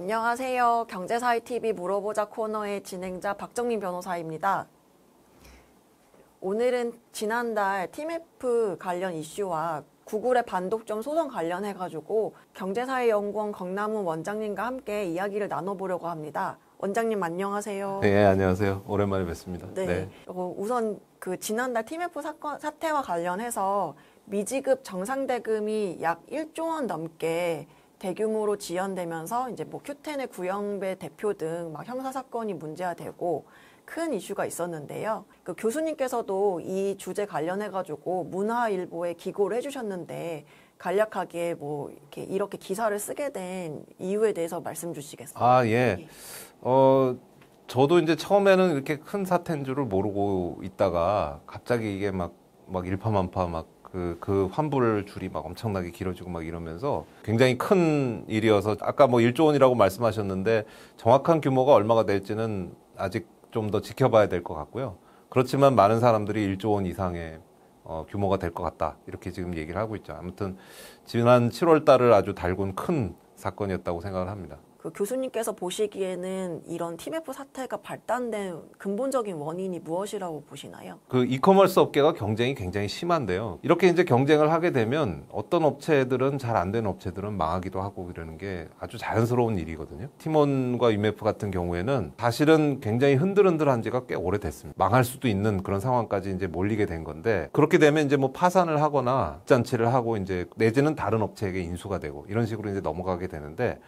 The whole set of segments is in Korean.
안녕하세요. 경제사회TV 물어보자 코너의 진행자 박정민 변호사입니다. 오늘은 지난달 TMF 관련 이슈와 구글의 반독점 소송 관련해가지고 경제사회연구원 강남훈 원장님과 함께 이야기를 나눠보려고 합니다. 원장님 안녕하세요. 네 안녕하세요. 오랜만에 뵙습니다. 네. 네. 어, 우선 그 지난달 TMF 사건 사태와 관련해서 미지급 정상대금이 약 1조 원 넘게 대규모로 지연되면서 이제 뭐 큐텐의 구영배 대표 등 막 형사 사건이 문제화되고 큰 이슈가 있었는데요. 그 교수님께서도 이 주제 관련해 가지고 문화일보에 기고를 해주셨는데 간략하게 뭐 이렇게 이렇게 기사를 쓰게 된 이유에 대해서 말씀 주시겠어요? 아 예. 어 저도 이제 처음에는 이렇게 큰 사태인 줄을 모르고 있다가 갑자기 이게 막 막 일파만파 막 그, 그 환불 줄이 막 엄청나게 길어지고 막 이러면서 굉장히 큰 일이어서 아까 뭐 1조 원이라고 말씀하셨는데 정확한 규모가 얼마가 될지는 아직 좀 더 지켜봐야 될 것 같고요. 그렇지만 많은 사람들이 1조 원 이상의 어, 규모가 될 것 같다. 이렇게 지금 얘기를 하고 있죠. 아무튼 지난 7월 달을 아주 달군 큰 사건이었다고 생각을 합니다. 그 교수님께서 보시기에는 이런 TMF 사태가 발단된 근본적인 원인이 무엇이라고 보시나요? 그 이커머스 업계가 경쟁이 굉장히 심한데요. 이렇게 이제 경쟁을 하게 되면 어떤 업체들은 잘 안 되는 업체들은 망하기도 하고 이러는 게 아주 자연스러운 일이거든요. 티몬과 유메프 같은 경우에는 사실은 굉장히 흔들흔들한 지가 꽤 오래됐습니다. 망할 수도 있는 그런 상황까지 이제 몰리게 된 건데 그렇게 되면 이제 뭐 파산을 하거나 잔치를 하고 이제 내지는 다른 업체에게 인수가 되고 이런 식으로 이제 넘어가게 되는데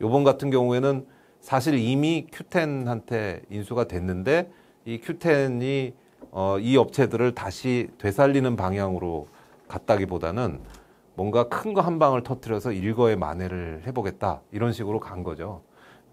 요번 같은 경우에는 사실 이미 큐텐한테 인수가 됐는데 이 큐텐이 어, 이 업체들을 다시 되살리는 방향으로 갔다기보다는 뭔가 큰 거 한 방을 터트려서 일거에 만회를 해보겠다 이런 식으로 간 거죠.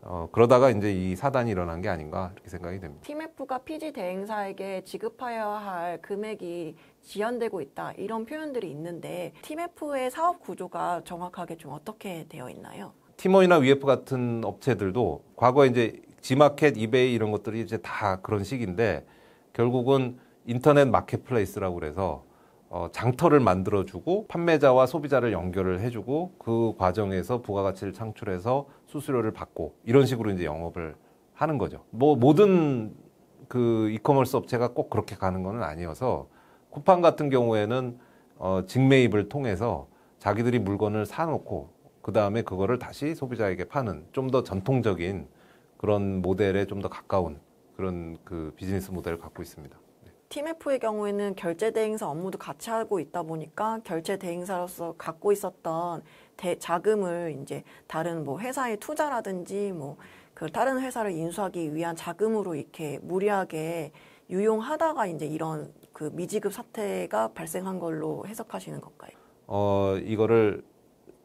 어, 그러다가 이제 이 사단이 일어난 게 아닌가 이렇게 생각이 됩니다. t m 프가 PG 대행사에게 지급하여야 할 금액이 지연되고 있다 이런 표현들이 있는데 t m 프의 사업 구조가 정확하게 좀 어떻게 되어 있나요? 티머이나 위에프 같은 업체들도 과거에 이제 지마켓, 이베이 이런 것들이 이제 다 그런 식인데 결국은 인터넷 마켓플레이스라고 그래서 어, 장터를 만들어주고 판매자와 소비자를 연결을 해주고 그 과정에서 부가가치를 창출해서 수수료를 받고 이런 식으로 이제 영업을 하는 거죠. 뭐 모든 그 이커머스 업체가 꼭 그렇게 가는 거는 아니어서 쿠팡 같은 경우에는 어, 직매입을 통해서 자기들이 물건을 사놓고 그 다음에 그거를 다시 소비자에게 파는 좀 더 전통적인 그런 모델에 좀 더 가까운 그런 그 비즈니스 모델을 갖고 있습니다. 팀F의 네. 경우에는 결제 대행사 업무도 같이 하고 있다 보니까 결제 대행사로서 갖고 있었던 대, 자금을 이제 다른 뭐회사의 투자라든지 뭐 그 다른 회사를 인수하기 위한 자금으로 이렇게 무리하게 유용하다가 이제 이런 그 미지급 사태가 발생한 걸로 해석하시는 건가요? 어 이거를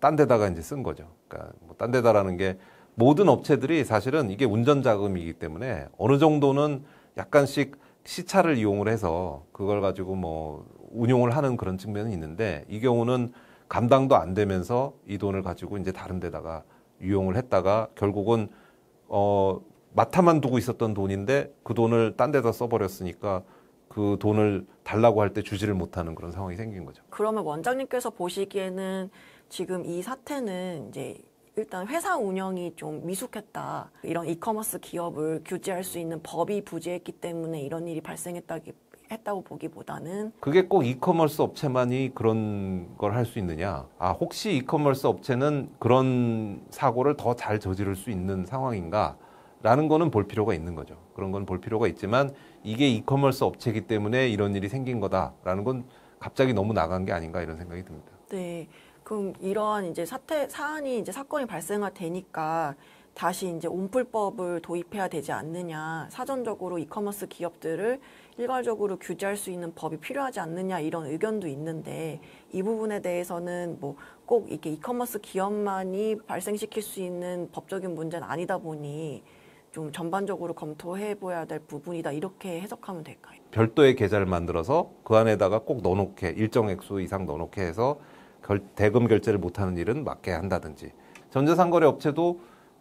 딴 데다가 이제 쓴 거죠. 그러니까 뭐딴 데다라는 게 모든 업체들이 사실은 이게 운전 자금이기 때문에 어느 정도는 약간씩 시차를 이용을 해서 그걸 가지고 뭐 운용을 하는 그런 측면은 있는데 이 경우는 감당도 안 되면서 이 돈을 가지고 이제 다른 데다가 이용을 했다가 결국은 어 마타만 두고 있었던 돈인데 그 돈을 딴 데다 써버렸으니까 그 돈을 달라고 할 때 주지를 못하는 그런 상황이 생긴 거죠. 그러면 원장님께서 보시기에는 지금 이 사태는 이제 일단 회사 운영이 좀 미숙했다. 이런 이커머스 기업을 규제할 수 있는 법이 부재했기 때문에 이런 일이 발생했다기 했다고 보기보다는 그게 꼭 이커머스 업체만이 그런 걸 할 수 있느냐? 아 혹시 이커머스 업체는 그런 사고를 더 잘 저지를 수 있는 상황인가? 라는 거는 볼 필요가 있는 거죠. 그런 건 볼 필요가 있지만 이게 이커머스 업체이기 때문에 이런 일이 생긴 거다라는 건 갑자기 너무 나간 게 아닌가 이런 생각이 듭니다. 네. 그럼 이러한 이제 사태 사안이 이제 사건이 발생화 되니까 다시 이제 온풀법을 도입해야 되지 않느냐 사전적으로 이커머스 기업들을 일괄적으로 규제할 수 있는 법이 필요하지 않느냐 이런 의견도 있는데 이 부분에 대해서는 뭐 꼭 이렇게 이커머스 기업만이 발생시킬 수 있는 법적인 문제는 아니다 보니 좀 전반적으로 검토해 보아야 될 부분이다 이렇게 해석하면 될까요? 별도의 계좌를 만들어서 그 안에다가 꼭 넣어놓게 일정 액수 이상 넣어놓게 해서 결, 대금 결제를 못하는 일은 막게 한다든지 전자상거래 업체도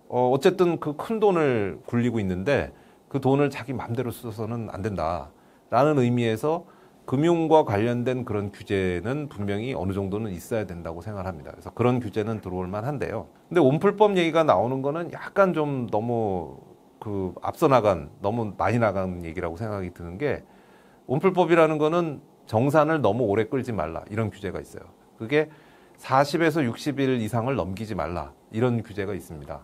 어, 어쨌든 그 큰 돈을 굴리고 있는데 그 돈을 자기 마음대로 써서는 안 된다라는 의미에서 금융과 관련된 그런 규제는 분명히 어느 정도는 있어야 된다고 생각합니다. 그래서 그런 규제는 들어올 만한데요. 근데 온풀법 얘기가 나오는 거는 약간 좀 너무 그 앞서 나간 너무 많이 나간 얘기라고 생각이 드는 게 온풀법이라는 거는 정산을 너무 오래 끌지 말라 이런 규제가 있어요. 그게 40에서 60일 이상을 넘기지 말라 이런 규제가 있습니다.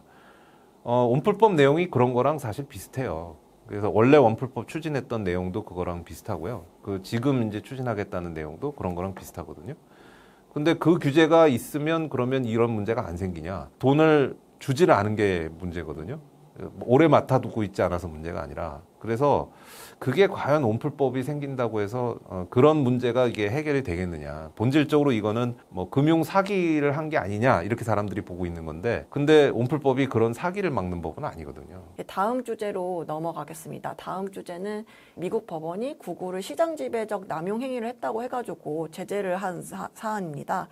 어, 원풀법 내용이 그런 거랑 사실 비슷해요. 그래서 원래 원풀법 추진했던 내용도 그거랑 비슷하고요. 그 지금 이제 추진하겠다는 내용도 그런 거랑 비슷하거든요. 근데 그 규제가 있으면 그러면 이런 문제가 안 생기냐? 돈을 주지를 않은 게 문제거든요. 오래 맡아두고 있지 않아서 문제가 아니라 그래서 그게 과연 온풀법이 생긴다고 해서 어, 그런 문제가 이게 해결이 되겠느냐 본질적으로 이거는 뭐 금융 사기를 한 게 아니냐 이렇게 사람들이 보고 있는 건데 근데 온풀법이 그런 사기를 막는 법은 아니거든요. 예, 다음 주제로 넘어가겠습니다. 다음 주제는 미국 법원이 구글을 시장 지배적 남용 행위를 했다고 해가지고 제재를 한 사, 사안입니다.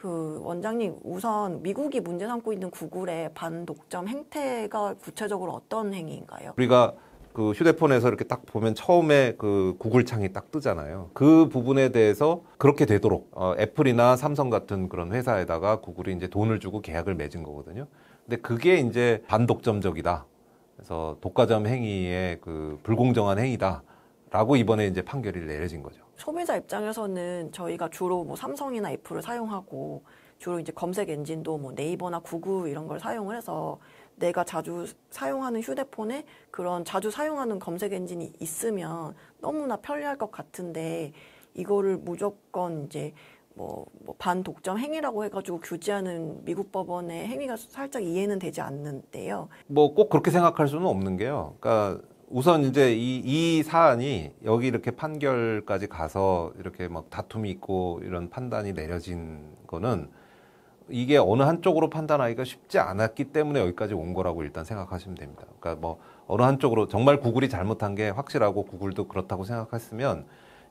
그 원장님 우선 미국이 문제 삼고 있는 구글의 반독점 행태가 구체적으로 어떤 행위인가요? 우리가 그 휴대폰에서 이렇게 딱 보면 처음에 그 구글 창이 딱 뜨잖아요. 그 부분에 대해서 그렇게 되도록 어, 애플이나 삼성 같은 그런 회사에다가 구글이 이제 돈을 주고 계약을 맺은 거거든요. 근데 그게 이제 반독점적이다. 그래서 독과점 행위의 그 불공정한 행위다라고 이번에 이제 판결이 내려진 거죠. 소비자 입장에서는 저희가 주로 뭐 삼성이나 애플을 사용하고 주로 이제 검색 엔진도 뭐 네이버나 구글 이런 걸 사용을 해서 내가 자주 사용하는 휴대폰에 그런 자주 사용하는 검색 엔진이 있으면 너무나 편리할 것 같은데 이거를 무조건 이제 뭐, 뭐 반독점 행위라고 해가지고 규제하는 미국 법원의 행위가 살짝 이해는 되지 않는데요. 뭐 꼭 그렇게 생각할 수는 없는 게요. 그러니까 우선 이제 이, 이 사안이 여기 이렇게 판결까지 가서 이렇게 막 다툼이 있고 이런 판단이 내려진 거는 이게 어느 한쪽으로 판단하기가 쉽지 않았기 때문에 여기까지 온 거라고 일단 생각하시면 됩니다. 그러니까 뭐 어느 한쪽으로 정말 구글이 잘못한 게 확실하고 구글도 그렇다고 생각했으면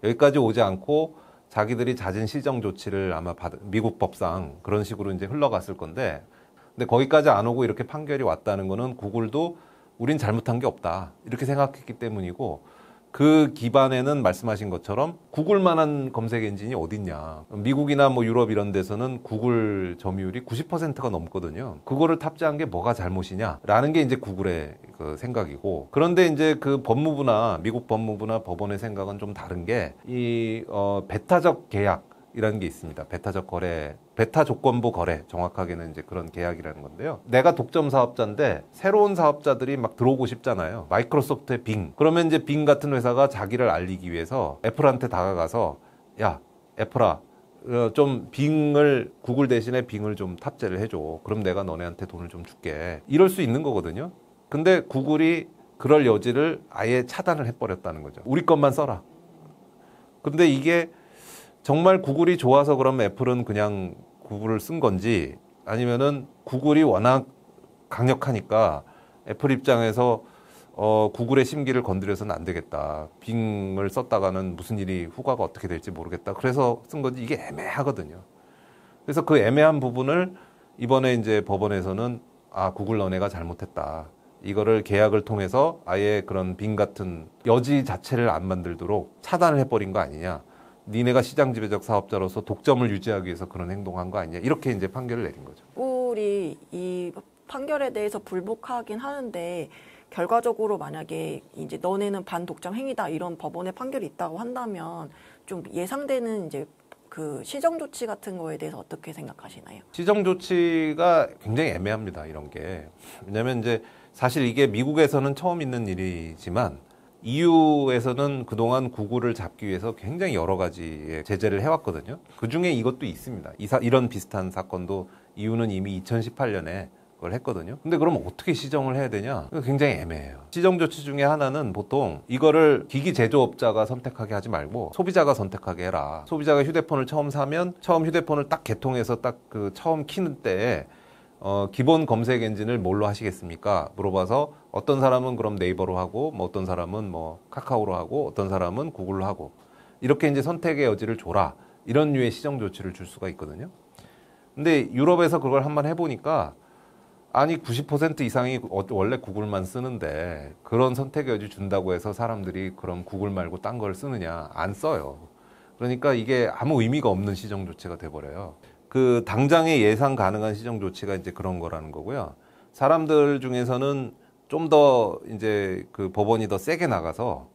여기까지 오지 않고 자기들이 잦은 시정 조치를 아마 받, 미국 법상 그런 식으로 이제 흘러갔을 건데 근데 거기까지 안 오고 이렇게 판결이 왔다는 거는 구글도 우린 잘못한 게 없다. 이렇게 생각했기 때문이고 그 기반에는 말씀하신 것처럼 구글만한 검색 엔진이 어딨냐. 미국이나 뭐 유럽 이런 데서는 구글 점유율이 90%가 넘거든요. 그거를 탑재한 게 뭐가 잘못이냐라는 게 이제 구글의 그 생각이고. 그런데 이제 그 법무부나 미국 법무부나 법원의 생각은 좀 다른 게이 어, 배타적 계약 이라는 게 있습니다. 베타적 거래, 베타 조건부 거래, 정확하게는 이제 그런 계약이라는 건데요. 내가 독점 사업자인데 새로운 사업자들이 막 들어오고 싶잖아요. 마이크로소프트의 빙. 그러면 이제 빙 같은 회사가 자기를 알리기 위해서 애플한테 다가가서 야, 애플아, 어, 좀 빙을 구글 대신에 빙을 좀 탑재를 해줘. 그럼 내가 너네한테 돈을 좀 줄게. 이럴 수 있는 거거든요. 근데 구글이 그럴 여지를 아예 차단을 해버렸다는 거죠. 우리 것만 써라. 근데 이게 정말 구글이 좋아서 그럼 애플은 그냥 구글을 쓴 건지 아니면은 구글이 워낙 강력하니까 애플 입장에서 어, 구글의 심기를 건드려서는 안 되겠다. 빙을 썼다가는 무슨 일이 후과가 어떻게 될지 모르겠다. 그래서 쓴 건지 이게 애매하거든요. 그래서 그 애매한 부분을 이번에 이제 법원에서는 아, 구글 너네가 잘못했다. 이거를 계약을 통해서 아예 그런 빙 같은 여지 자체를 안 만들도록 차단을 해버린 거 아니냐. 니네가 시장 지배적 사업자로서 독점을 유지하기 위해서 그런 행동한 거 아니냐 이렇게 이제 판결을 내린 거죠. 우리 이 판결에 대해서 불복하긴 하는데 결과적으로 만약에 이제 너네는 반독점 행위다 이런 법원의 판결이 있다고 한다면 좀 예상되는 이제 그 시정 조치 같은 거에 대해서 어떻게 생각하시나요? 시정 조치가 굉장히 애매합니다. 이런 게 왜냐하면 이제 사실 이게 미국에서는 처음 있는 일이지만 EU에서는 그동안 구글을 잡기 위해서 굉장히 여러 가지 의 제재를 해왔거든요. 그 중에 이것도 있습니다. 사, 이런 비슷한 사건도 EU는 이미 2018년에 그걸 했거든요. 근데 그럼 어떻게 시정을 해야 되냐? 굉장히 애매해요. 시정 조치 중에 하나는 보통 이거를 기기 제조업자가 선택하게 하지 말고 소비자가 선택하게 해라. 소비자가 휴대폰을 처음 사면 처음 휴대폰을 딱 개통해서 딱 그 처음 키는 때에 어, 기본 검색 엔진을 뭘로 하시겠습니까? 물어봐서 어떤 사람은 그럼 네이버로 하고 뭐 어떤 사람은 뭐 카카오로 하고 어떤 사람은 구글로 하고 이렇게 이제 선택의 여지를 줘라 이런 류의 시정 조치를 줄 수가 있거든요. 근데 유럽에서 그걸 한번 해보니까 아니 90% 이상이 어, 원래 구글만 쓰는데 그런 선택의 여지 준다고 해서 사람들이 그럼 구글 말고 딴 걸 쓰느냐 안 써요. 그러니까 이게 아무 의미가 없는 시정 조치가 돼버려요. 그 당장의 예상 가능한 시정 조치가 이제 그런 거라는 거고요. 사람들 중에서는 좀 더 이제 그 법원이 더 세게 나가서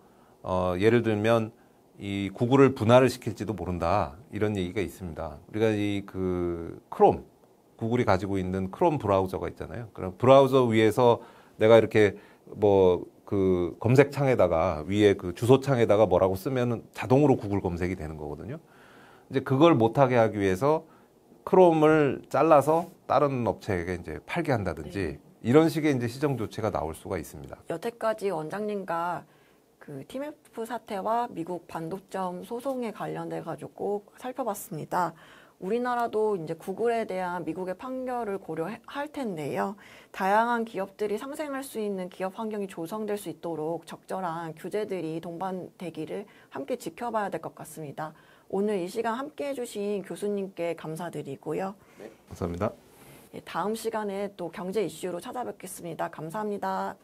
어 예를 들면 이 구글을 분할을 시킬지도 모른다 이런 얘기가 있습니다. 우리가 이 그 크롬 구글이 가지고 있는 크롬 브라우저가 있잖아요. 그럼 브라우저 위에서 내가 이렇게 뭐 그 검색창에다가 위에 그 주소창에다가 뭐라고 쓰면 자동으로 구글 검색이 되는 거거든요. 이제 그걸 못하게 하기 위해서 크롬을 잘라서 다른 업체에게 이제 팔게 한다든지 네. 이런 식의 이제 시정 조치가 나올 수가 있습니다. 여태까지 원장님과 그 TMF 사태와 미국 반도점 소송에 관련돼 가지고 살펴봤습니다. 우리나라도 이제 구글에 대한 미국의 판결을 고려할 텐데요. 다양한 기업들이 상생할 수 있는 기업 환경이 조성될 수 있도록 적절한 규제들이 동반되기를 함께 지켜봐야 될 것 같습니다. 오늘 이 시간 함께 해주신 교수님께 감사드리고요. 네. 감사합니다. 예, 다음 시간에 또 경제 이슈로 찾아뵙겠습니다. 감사합니다.